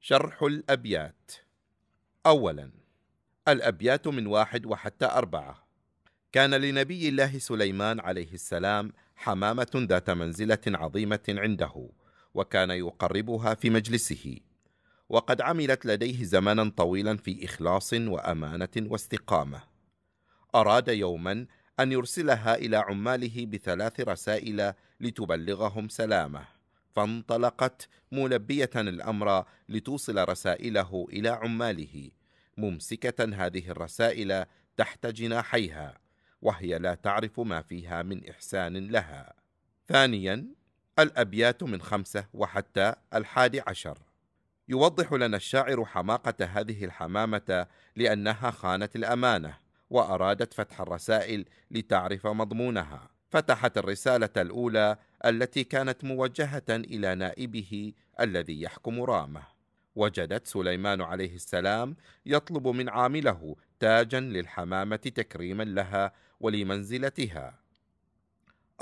شرح الأبيات أولا الأبيات من واحد وحتى أربعة كان لنبي الله سليمان عليه السلام حمامة ذات منزلة عظيمة عنده وكان يقربها في مجلسه وقد عملت لديه زمنا طويلا في إخلاص وأمانة واستقامة أراد يوما أن يرسلها إلى عماله بثلاث رسائل لتبلغهم سلامه فانطلقت ملبية الأمر لتوصل رسائله إلى عماله ممسكة هذه الرسائل تحت جناحيها وهي لا تعرف ما فيها من إحسان لها ثانيا الأبيات من خمسة وحتى الحادي عشر يوضح لنا الشاعر حماقة هذه الحمامة لأنها خانت الأمانة وأرادت فتح الرسائل لتعرف مضمونها فتحت الرسالة الأولى التي كانت موجهة إلى نائبه الذي يحكم رامة. وجدت سليمان عليه السلام يطلب من عامله تاجا للحمامة تكريما لها ولمنزلتها.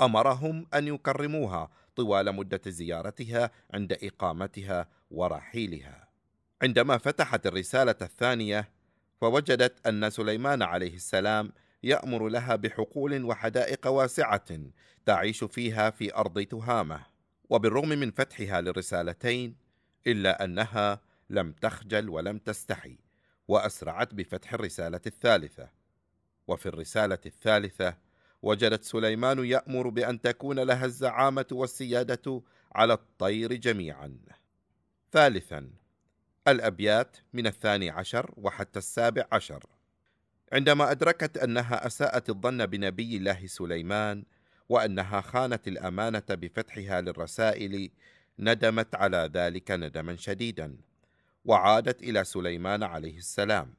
أمرهم أن يكرموها طوال مدة زيارتها عند إقامتها ورحيلها. عندما فتحت الرسالة الثانية، فوجدت أن سليمان عليه السلام يأمر لها بحقول وحدائق واسعة تعيش فيها في أرض تهامة وبالرغم من فتحها للرسالتين إلا أنها لم تخجل ولم تستحي وأسرعت بفتح الرسالة الثالثة وفي الرسالة الثالثة وجدت سليمان يأمر بأن تكون لها الزعامة والسيادة على الطير جميعا ثالثا الأبيات من الثاني عشر وحتى السابع عشر عندما أدركت أنها أساءت الظن بنبي الله سليمان وأنها خانت الأمانة بفتحها للرسائل ندمت على ذلك ندما شديدا وعادت إلى سليمان عليه السلام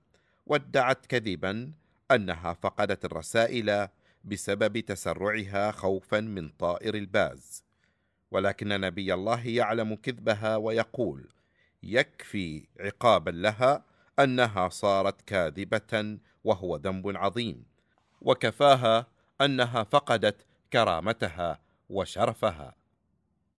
وادعت كذبا أنها فقدت الرسائل بسبب تسرعها خوفا من طائر الباز ولكن نبي الله يعلم كذبها ويقول يكفي عقابا لها انها صارت كاذبه وهو ذنب عظيم وكفاها انها فقدت كرامتها وشرفها